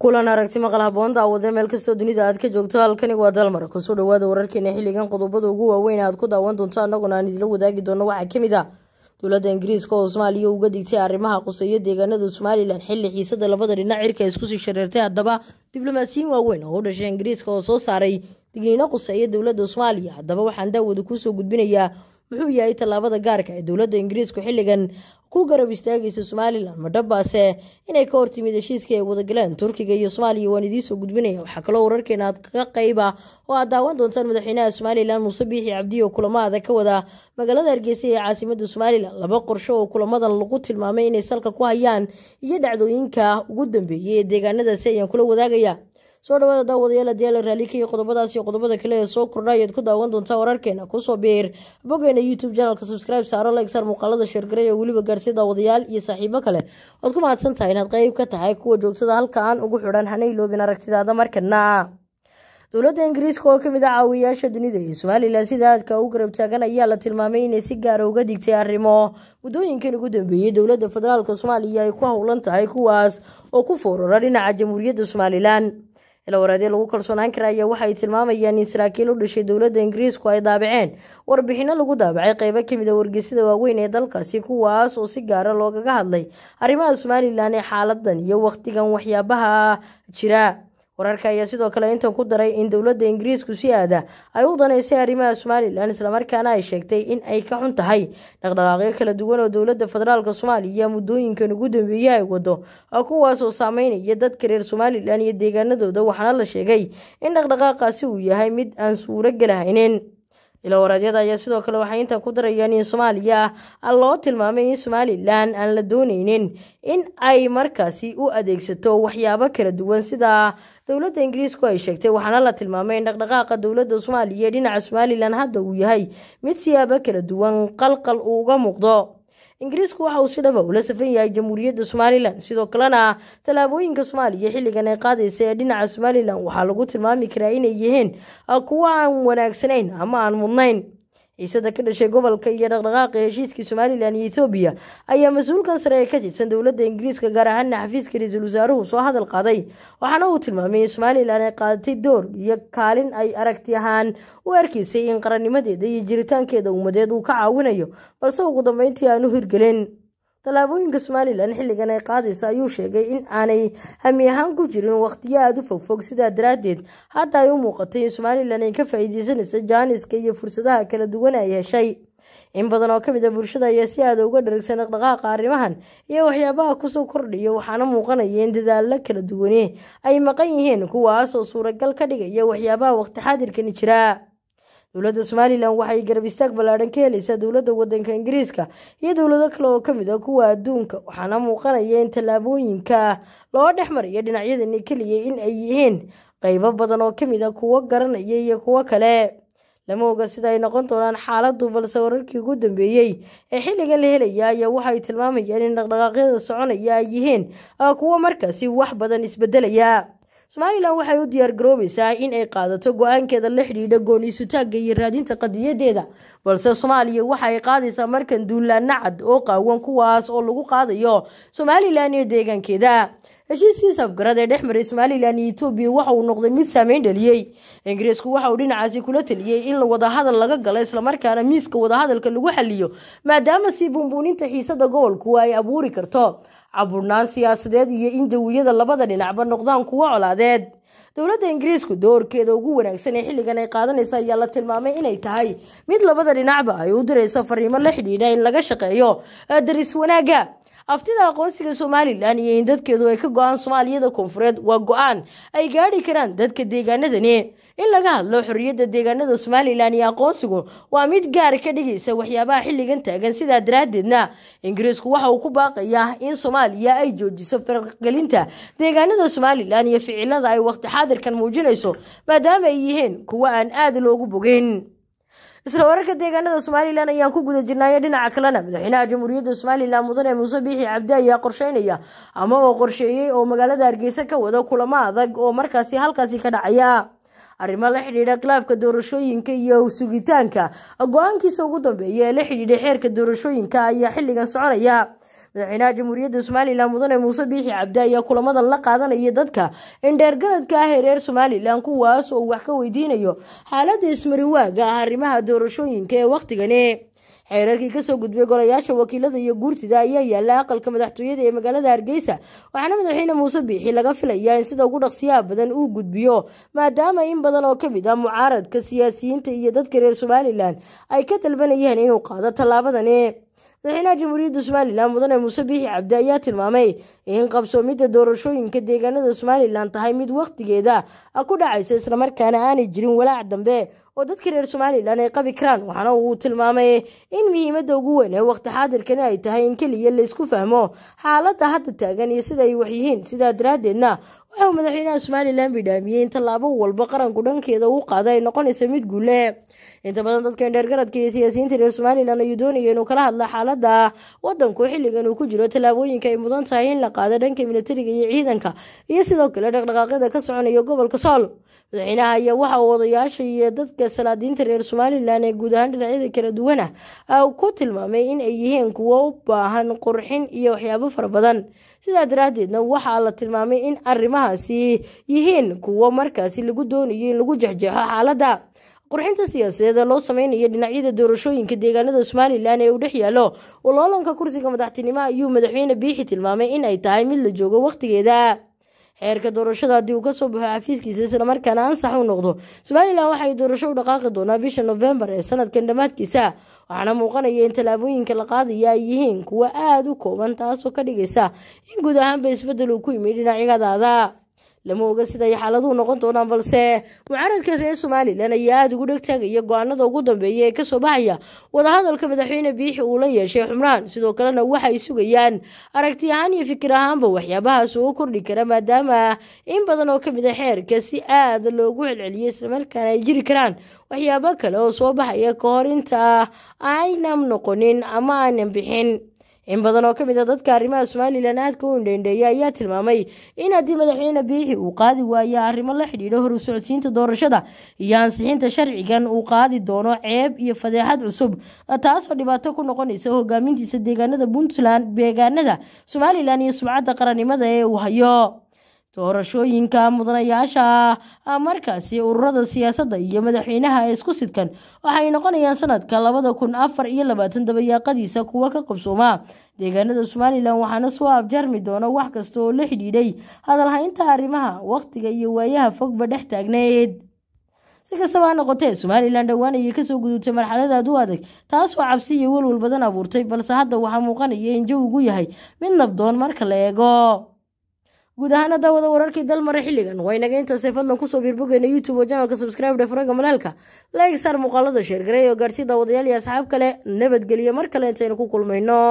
kulan aragti maqal haboon daawade meel kastoo dunida aad ka joogto halkani waa dalmar kusoo dhawaada wararkeena xilligan qodobada ugu waaweyn aad ku daawan doonto annaguna aan idila wadaagi doono waxaa ka mid ah dowladda ingiriiska oo soomaaliya uga digtay arrimaha quseeyo deegaanada somalilan xilli xiisada labada dhinac cirka iskusii shareertay haddaba diblomaasiyiin waaweyn oo u dhashay ingiriiska oo soo saaray digniino quseeya dowladda soomaaliya haddaba waxaan daawada kuusoo gudbinayaa wuxuu yahay tallaabada gaarka ee dowladda ingiriisku xilligan ku garab istaagaysa somalilan madhabaase inay ka hortimid heshiiskii ay wadagaleen turkiga iyo soomaaliya waan idiin soo gudbinaya waxaa kaloo wararkeena aad kaga qayba oo aad daawan doontaan madaxweynaha somalilan muuse biixi cabdi oo kulamaada ka wada magaalada hargeysa ee caasimada somalilan laba qorsho oo kulamadan lagu tilmaamay inay salka ku hayaan iyo dhacdooyinka ugu dambeeyay ee deegaanadaasi ayaan kula wadaagaya soo dhawaada daawadayaal haddii ala raalikaya qodobadaas iyo qodobada kale ee soo kordha ayaad ku daawan doontaa wararkeena kusoo biir boggeena youtube janalka subscribe saaro like saar muuqaalada sheergaray oo weliba gaarsiya daawadayaal iyo saaxiibo kale waad ku mahadsan tahay inaad qayb ka tahay kuwa joogtada halka aan ugu xidhan hanay loobin aragtidaada markana dowladda ingiriiska oo kamid a ah caawiyaasha dunida ee somalilan sida aadka u garabtaagan ayaa la tilmaamay inay si gaara ah uga digtay arrimo muddooyinkan ugu dambeeyey dowladda federaalk soomaaliya ay ku howlan tahay kuwaas oo ku foorara dhinaca jamhuuriyadda somalilan ilawareedyo lagu kalsoonaan kara ayaa waxa ay tilmaamayaan in saraakiil u dhashay dowladda ingiriisku ay daabaceen warbixinno lagu daabacay qeybo kamid a ah wargeysyada waaweyn ee dalkaasi kuwaas oo si gaara ah loogaga hadlay arrimaha somalilan ee xaaladan iyo wakhtigan waxyaabaha jira wararka ayaa sidoo kale intan ku daray in dowladda ingiriisku si aada ay u danaysay arrimaha somalilan islamarkaana ay sheegtay in ay ka xun tahay dhaqdhaqaaqyo kala duwan oo dowladda federaalka soomaaliya muddooyinkan ugu dambeeye ay wado kuwaasoo saameynaya dadka reer somalilan iyo deegaanadooda waxaana la sheegay in dhaqdhaqaaqaasi uu yahay mid aan suuro gelahaynin ilowaradyada ayaa sidoo kale waxay intan ku darayaan in soomaaliya loo tilmaamay in somalilan aan la dooneynin in ay markaasi u adeegsato waxyaabo kala duwan sidaa dowladda ingiriisku ay sheegtay waxaana la tilmaamay in dhaqdhaqaaqa dowladda soomaaliya ee dhinaca somalilan hadda uu yahay mid siyaabo kala duwan qalqal uu uga muuqdo ingiriisku waxa uu si dhaba ula safan yahay jamhuuriyadda somalilan sidoo kalena tallaabooyinka soomaaliya xilligan ay qaadaysa ee dhinaca somalilan waxaa lagu tilmaami karaa inay yihiin ah, kuwo aan wanaagsaneyn ama aan mudnayn xiisada ka dhashay gobolka iyo dhaqdhaqaaqa heshiiskii somalilan iyo ethoobiya ayaa mas-uulkan sare ee ka tirsan dowladda ingiriiska gaar ahaana xafiiska ra-iisul wasaaruhu soo hadal qaaday waxaana uu tilmaamay in somalilan ay qaadatay door iyo kaalin ay aragti ahaan u arkaysay in qarannimadeeda iyo jiritaankeeda ummadeed uu ka caawinayo balse ugu dambeyntii aanu hirgelin tallaabooyinka somalilan xilligan ay qaadaysa ayuu sheegay in aanay hami ahaan ku jirin wakhtiyo aada u fogfog sidaa daraaddeed hadda ay u muuqatay in somalilan ay ka faa'iideysanaysa jaaniska iyo fursadaha kala duwan ay heshay in badan oo ka mid a ah bulshada ayaa si aada uga dharagsan dhaqdhaqaaqa arrimahan iyo waxyaabaha kusoo kordhaya waxaana muuqanaya in dadaallo kala duwani ay maqan yihiin kuwaas oo suuragal ka dhigaya waxyaabaha waqti xaadirkani jiraa dowladda somalilan waxay garab istaag ballaadhan ka helaysaa dowladda waddanka ingiriiska iyo dowlado kale oo ka mid a ah kuwa adduunka waxaana muuqanaya in tallaabooyinka loo dhex mariyo dhinacyadani keliya in ay yihiin qaybo badan oo kamid a ah kuwo garanaya iyo kuwo kale lama oga sida ay noqon doonaan xaaladu balse wararkii ugu dambeeyey ee xilligan la helaya ayaa waxay tilmaamayaan in dhaqdhaqaaqyada soconaya ay yihiin ah, kuwo markaasi wax badan isbedelaya somalilan waxay u diyaar diyaargaroobaysaa in ay qaadato go-aankeeda la xidhiidha gooniisutaagga iyo raadinta qadiyadeeda balse soomaaliya waxa ay qaadaysaa markan duulaana cad oo qaawan kuwaas oo lagu qaadayo somalilan iyo deegaankeeda heshiiskiisa afgarad ee dhex somalilan iyo etoobiya waxa uu noqday mid saameyn dhaliyey ingiriisku waxa uu dhinacaasi kula taliyey in la wadahadal laga galo islamarkaana miiska wadahadalka lagu xaliyo maadaama sii buunbuuninta xiisada gobolku ay abuuri karto caburnaan siyaasadeed iyo in dawiyada labada dhinacba noqdaan kuwo colaadeed dowladda ingiriisku doorkeeda ugu wanaagsan ee xilligan ay qaadanaysa ayaa la tilmaamay inay tahay mid labada dhinacba ay u dirayso fariimo la xidhiidha in laga shaqeeyo e, daris wanaaga aftida aqoonsiga somalilan iyo in dadkeedu ay ka go-aan soomaaliyada koonfureed waa go-aan ay gaadhi karaan dadka deegaanadani in laga hadlo xorriyadda deegaanada somalilan iyo aqoonsigu waa mid gaar ka dhigaysa waxyaabaha xilligan taagan sidaa daraaddeedna ingiriisku waxa uu ku baaqayaa in soomaaliya ay joojiso farqgelinta deegaanada somalilan iyo ficilada ay waqtixaad xaadirkan muujinayso maadaama ay yihiin kuwa aan aad loogu bogin isla wararka deegaanada somalilan ayaan ku guda jirnaaya dhinaca kalena madaxweynaha jamhuuriyadda somalilan mudane muuse biixi cabdi ayaa qorsheynaya ama oo qorsheeyey oo magaalada hargeysa ka wada kulamo adag oo markaasi halkaasi ka dhacaya arrimo la xidhiidha khilaafka doorashooyinka iyo sugitaanka go-aankiisa ugu dambeeya ee la xidhiidha xeerka doorashooyinka ayaa xilligan soconaya madaxweynaha jamhuuriyadda somalilan mudane muuse biixi cabdi ayaa kulamadan la qaadanaya dadka indheergaradka ah ee reer somalilan kuwaas oo wax ka weydiinayo xaaladda ismariwaaga ah arrimaha doorashooyinka ee wakhtigani xeerarkii kasoo gudbay golayaasha wakiilada iyo guurtida ayaa yaalla aqalka madaxtooyada ee magaalada hargeysa waxaana madaxweyne muuse biixi laga filayaa in sida ugu dhaqsiyaha badan uu gudbiyo maadaama in badan oo kamid ah mucaaradka siyaasiyiinta iyo dadka reer somalilan ay ka dalbanayeen inuu qaado tallaabadani madaxweynaha jamhuuriyadda somalilan mudane muuse biixi cabdi ayaa tilmaamay in qabsoomidda doorashooyinka deegaanada somalilan tahay mid wakhtigeeda ku dhacaysa islamarkaana aanay jirin walaac dambe oo dadka reer somalilan ay qabi karaan waxaana uu tilmaamay in muhiimadda ugu weyn ee waqti xaadirkani ay tahay in keliya laysku fahmo xaaladda hadda taagan iyo sida ay wax yihiin sidaa daraaddeedna waxau madaxweynaha somalilan bidhaamiyey in tallaabo walba qaranku dhankeeda uu qaada ay noqonayso mid guule inta badan dadkan dheergaradka iyo siyaasiyiinta reer somalilan ayuu doonaya inuu kala hadla xaaladda wadanku xilligan uu ku jiro tallaabooyinka ay mudan tahay in la qaado dhanka milatariga iyo ciidanka iyo sidoo kale dhaqdhaqaaqyada ka soconaya gobolka sool madaxweynaha ayaa waxa uu iyo dadka salaadiinta reer somalilan ee guud ahaan dhinacyada kala duwan ah ku tilmaamay in ay yihiin kuwo u baahan qurxin iyo waxyaabo fara badan sidaa daraadeedna waxaa la tilmaamay in arrimahaasi yihiin kuwo markaasi lagu doonayo in lagu jexjeexo xaaladda qurxinta siyaasadeed loo sameynayo dhinacyada doorashooyinka deegaanada somalilan ee uu dhex yaalo uloolanka kursiga madaxtinimo ayuu madaxweyne biixi tilmaamay in ay tahay mid la joogo waqtigeeda xeerka doorashada haddii uu kasoo baxo xafiiskiisa islamarkaana ansax u noqdo somalilan waxay doorasho u dhaqaaqi doonaa bisha nofembar ee sanadkan dhammaadkiisa waxaana muuqanaya in tallaabooyinka la qaadaya ay yihiin kuwa aada u kooban taasoo ka dhigaysa in guud ahaanba isbeddel uu ku yimi dhinacyadaada lama oga siday xaaladuhu noqon doonaan balse mucaaradka reer somaliland ayaa aada ugu dhegtaagaya go-aanada ugu dambeeya ee kasoo baxaya wadahadalka madaxweyne biixi uu la yeeshay xumraan sidoo kalena waxay sugayaan aragti ahaan iyo fikir ahaanba waxyaabahaas uu kordhi kara maadaama in badan oo kamid a ah xeerka si aada loogu celceliyay islamarkaana ay jiri karaan waxyaabo kale oo soo baxaya ka hor inta aynan noqonin ama aanan bixin in badan oo ka mid a ah dadka arrimaha somalilan aadka u indheindheeya ayaa tilmaamay in haddii madaxweyne biixi uu qaadi waayo arrimo la xidhiidha hor usocodsiinta doorashada iyo ansixinta sharcigan uu qaadi doono ceeb iyo fadeexad cusub taasoo dhibaato ku noqonaysa hogaamintiisa deegaanada puntland deegaanada somalilan iyo subcadda qarannimada ee uu hayo doorashooyinka mudanayaasha ah markaasi ururada siyaasadda iyo madaxweynaha ee isku sidkan waxay noqonayaan sanadka labada kun afar iyo labaatan dabayaaqadiisa kuwa ka qabsooma deegaanada somalilan waxaana soo abjarmi doona wax kasta oo la xidhiidhay hadalhaynta arrimaha wakhtiga iyo waayaha fogba dhex taagneed si kastaba ha noqotee somalilan dhowaan ayay kasoo gudubtay marxaladaad u adag taasoo cabsi iyo walwal badan abuurtay balse hadda waxaa muuqanaya in jawgu yahay mid nabdoon marka la eego guud ahaan haddaa wada wararkii dalmara xilligan waa inaga intaasay fadlan kusoo biirbogeyna youtube oo janalka subscribe dhe faraga malaalka leeg saar muuqaalada sheergareey oo gaadhsii daawadayaal iyo asxaab kale nabadgeliyo mar kale intaynu ku kulmayno